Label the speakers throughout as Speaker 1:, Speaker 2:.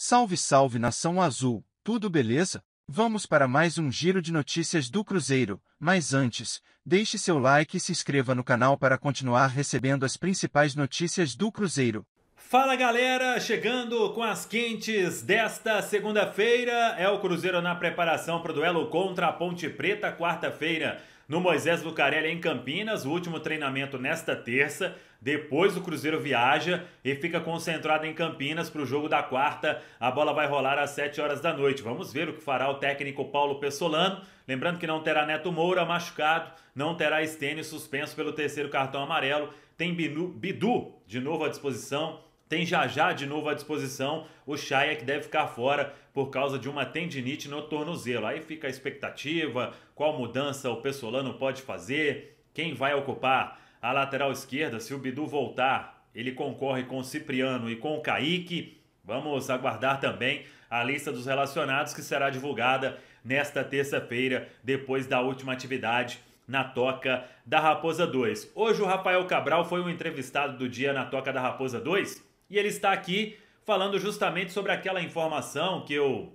Speaker 1: Salve, salve nação azul, tudo beleza? Vamos para mais um giro de notícias do Cruzeiro, mas antes, deixe seu like e se inscreva no canal para continuar recebendo as principais notícias do Cruzeiro.
Speaker 2: Fala galera, chegando com as quentes desta segunda-feira. É o Cruzeiro na preparação para o duelo contra a Ponte Preta, quarta-feira, no Moisés Lucarelli em Campinas, o último treinamento nesta terça. Depois o Cruzeiro viaja e fica concentrado em Campinas para o jogo da quarta. A bola vai rolar às 7 horas da noite. Vamos ver o que fará o técnico Paulo Pessolano. Lembrando que não terá Neto Moura machucado, não terá Estênio suspenso pelo terceiro cartão amarelo. Tem Binu, Bidu de novo à disposição tem já já de novo à disposição o Chaya que deve ficar fora por causa de uma tendinite no tornozelo. Aí fica a expectativa, qual mudança o Pessolano pode fazer, quem vai ocupar a lateral esquerda se o Bidu voltar. Ele concorre com o Cipriano e com o Kaique. Vamos aguardar também a lista dos relacionados que será divulgada nesta terça-feira, depois da última atividade na Toca da Raposa 2. Hoje o Rafael Cabral foi o um entrevistado do dia na Toca da Raposa 2 e ele está aqui falando justamente sobre aquela informação que eu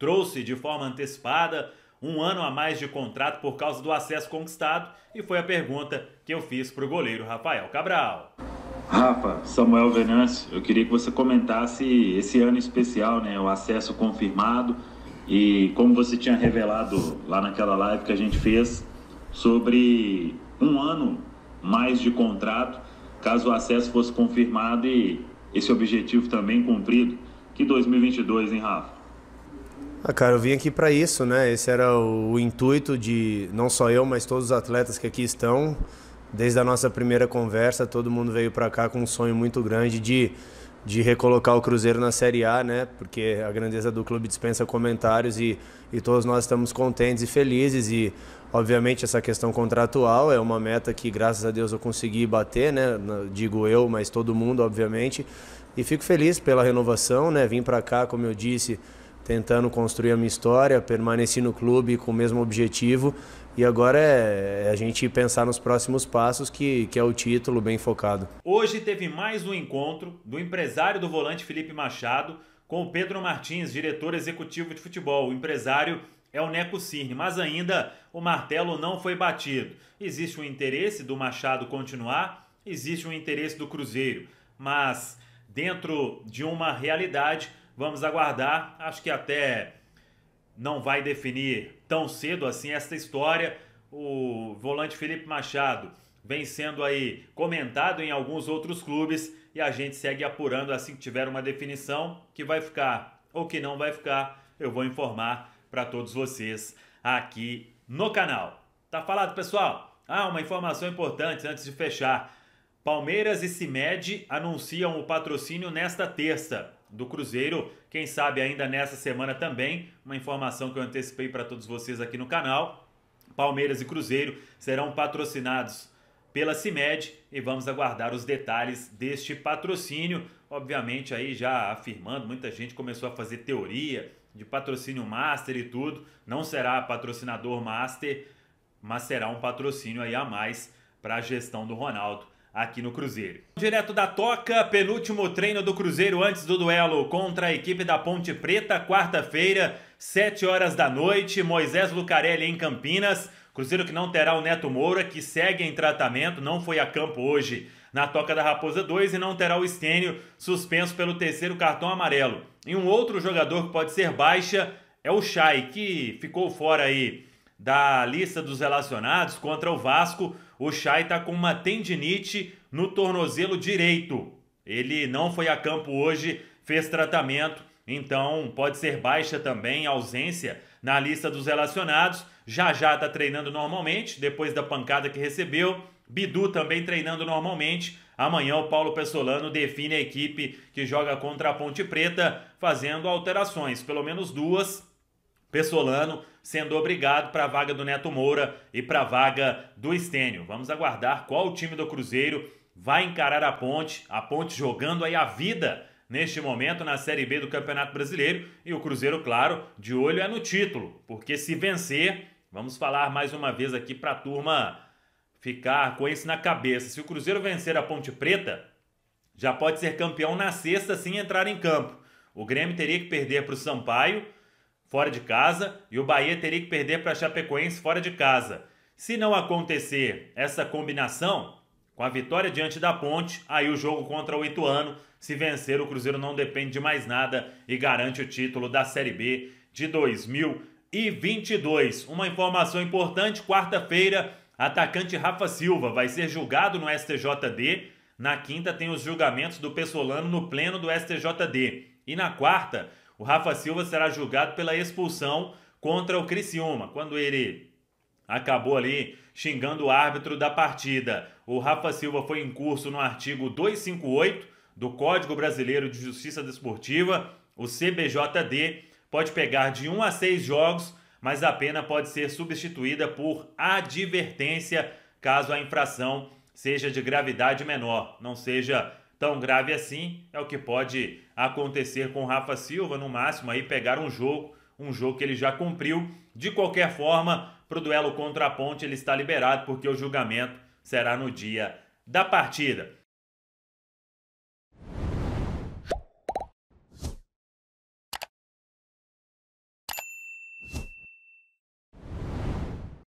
Speaker 2: trouxe de forma antecipada, um ano a mais de contrato por causa do acesso conquistado, e foi a pergunta que eu fiz para o goleiro Rafael Cabral. Rafa, Samuel Venâncio, eu queria que você comentasse esse ano especial, né, o acesso confirmado e como você tinha revelado lá naquela live que a gente fez sobre um ano mais de contrato, caso o acesso fosse confirmado e esse objetivo também cumprido. Que 2022, hein, Rafa?
Speaker 1: Ah, cara, eu vim aqui para isso, né? Esse era o intuito de não só eu, mas todos os atletas que aqui estão. Desde a nossa primeira conversa, todo mundo veio para cá com um sonho muito grande de de recolocar o Cruzeiro na Série A, né? Porque a grandeza do clube dispensa comentários e, e todos nós estamos contentes e felizes. E, obviamente, essa questão contratual é uma meta que, graças a Deus, eu consegui bater, né? Digo eu, mas todo mundo, obviamente. E fico feliz pela renovação, né? Vim para cá, como eu disse, tentando construir a minha história, permaneci no clube com o mesmo objetivo e agora é, é a gente pensar nos próximos passos, que, que é o título bem focado.
Speaker 2: Hoje teve mais um encontro do empresário do volante Felipe Machado com o Pedro Martins, diretor executivo de futebol. O empresário é o Neco Cirne, mas ainda o martelo não foi batido. Existe um interesse do Machado continuar, existe um interesse do Cruzeiro, mas dentro de uma realidade, vamos aguardar, acho que até não vai definir tão cedo assim esta história. O volante Felipe Machado vem sendo aí comentado em alguns outros clubes e a gente segue apurando assim que tiver uma definição que vai ficar ou que não vai ficar, eu vou informar para todos vocês aqui no canal. Tá falado, pessoal? Ah, uma informação importante antes de fechar. Palmeiras e Cimed anunciam o patrocínio nesta terça do Cruzeiro. Quem sabe ainda nessa semana também, uma informação que eu antecipei para todos vocês aqui no canal. Palmeiras e Cruzeiro serão patrocinados pela CIMED e vamos aguardar os detalhes deste patrocínio. Obviamente, aí já afirmando, muita gente começou a fazer teoria de patrocínio master e tudo. Não será patrocinador master, mas será um patrocínio aí a mais para a gestão do Ronaldo aqui no Cruzeiro. Direto da Toca, penúltimo treino do Cruzeiro antes do duelo contra a equipe da Ponte Preta, quarta-feira, 7 horas da noite, Moisés Lucarelli em Campinas. Cruzeiro que não terá o Neto Moura, que segue em tratamento, não foi a campo hoje na Toca da Raposa 2 e não terá o Estênio suspenso pelo terceiro cartão amarelo. E um outro jogador que pode ser baixa é o Chay, que ficou fora aí da lista dos relacionados contra o Vasco, o Chay está com uma tendinite no tornozelo direito. Ele não foi a campo hoje, fez tratamento, então pode ser baixa também, ausência na lista dos relacionados. Já já está treinando normalmente, depois da pancada que recebeu. Bidu também treinando normalmente. Amanhã o Paulo Pessolano define a equipe que joga contra a Ponte Preta, fazendo alterações, pelo menos duas. Pessolano sendo obrigado para a vaga do Neto Moura e para a vaga do Estênio. Vamos aguardar qual time do Cruzeiro vai encarar a Ponte, a Ponte jogando aí a vida neste momento na Série B do Campeonato Brasileiro e o Cruzeiro, claro, de olho é no título, porque se vencer, vamos falar mais uma vez aqui para a turma ficar com isso na cabeça. Se o Cruzeiro vencer a Ponte Preta, já pode ser campeão na sexta sem entrar em campo. O Grêmio teria que perder para o Sampaio fora de casa e o Bahia teria que perder para a Chapecoense fora de casa. Se não acontecer essa combinação, com a vitória diante da Ponte, aí o jogo contra o Ituano. Se vencer, o Cruzeiro não depende de mais nada e garante o título da Série B de 2022. Uma informação importante: quarta-feira, atacante Rafa Silva vai ser julgado no STJD. Na quinta, tem os julgamentos do Pessolano no pleno do STJD. E na quarta, o Rafa Silva será julgado pela expulsão contra o Criciúma, quando ele acabou ali xingando o árbitro da partida. O Rafa Silva foi em curso no artigo 258 do Código Brasileiro de Justiça Desportiva, o CBJD, pode pegar de 1 a 6 jogos, mas a pena pode ser substituída por advertência caso a infração seja de gravidade menor, não seja tão grave assim. É o que pode acontecer com o Rafa Silva, no máximo, aí pegar um jogo, um jogo que ele já cumpriu. De qualquer forma, para o duelo contra a Ponte, ele está liberado, porque o julgamento será no dia da partida.